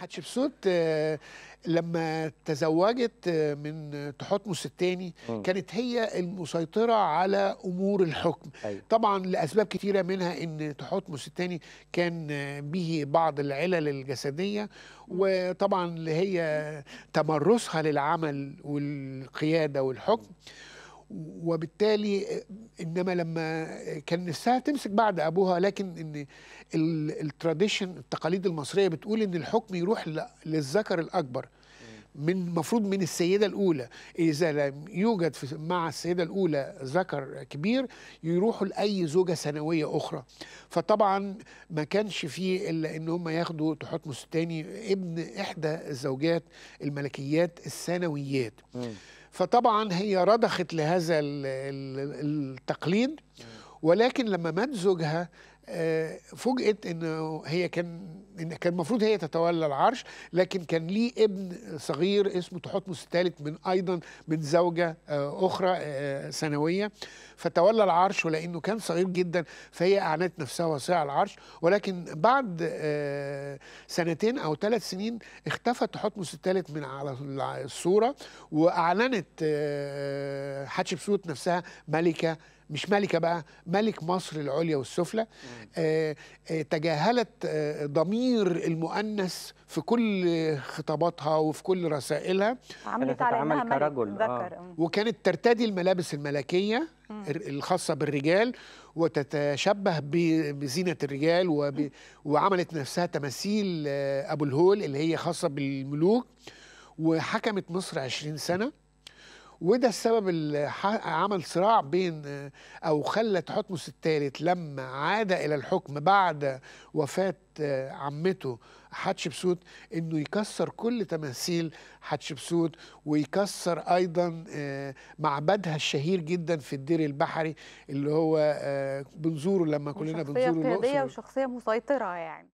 حتشبسوت آه، لما تزوجت آه، من تحتمس الثاني كانت هي المسيطره على امور الحكم أيوة. طبعا لاسباب كثيره منها ان تحتمس الثاني كان به بعض العلل الجسديه وطبعا اللي هي تمرسها للعمل والقياده والحكم م. وبالتالي انما لما كان نفسها تمسك بعد ابوها لكن ان التراديشن التقاليد المصريه بتقول ان الحكم يروح للذكر الاكبر من المفروض من السيدة الأولى إذا لم يوجد مع السيدة الأولى ذكر كبير يروحوا لأي زوجة ثانوية أخرى فطبعا ما كانش فيه إلا إن هم ياخدوا تحتمس الثاني ابن إحدى الزوجات الملكيات الثانويات فطبعا هي رضخت لهذا التقليد ولكن لما مات زوجها آه، فوجئت انه هي كان ان كان المفروض هي تتولى العرش لكن كان ليه ابن صغير اسمه تحتمس الثالث من ايضا من زوجه آه، اخرى ثانويه آه، آه، فتولى العرش ولانه كان صغير جدا فهي اعنت نفسها وصيع العرش ولكن بعد سنتين او ثلاث سنين اختفى تحتمس الثالث من على الصوره واعلنت حتشبسوت نفسها ملكه مش ملكه بقى ملك مصر العليا والسفلى آه، آه، تجاهلت آه، ضمير المؤنث في كل خطاباتها وفي كل رسائلها عملت على انها كرجل ذكر آه. وكانت ترتدي الملابس الملكيه الخاصه بالرجال وتتشبه بزينه الرجال وب... وعملت نفسها تماثيل ابو الهول اللي هي خاصه بالملوك وحكمت مصر 20 سنه وده السبب اللي عمل صراع بين آه، او خلى تحتمس الثالث لما عاد الى الحكم بعد وفاه آه، عمته حتشبسوت انه يكسر كل تماثيل حتشبسوت ويكسر ايضا آه، معبدها الشهير جدا في الدير البحري اللي هو بنزوره لما كلنا بنزوره شخصيه قياديه وشخصيه مسيطره يعني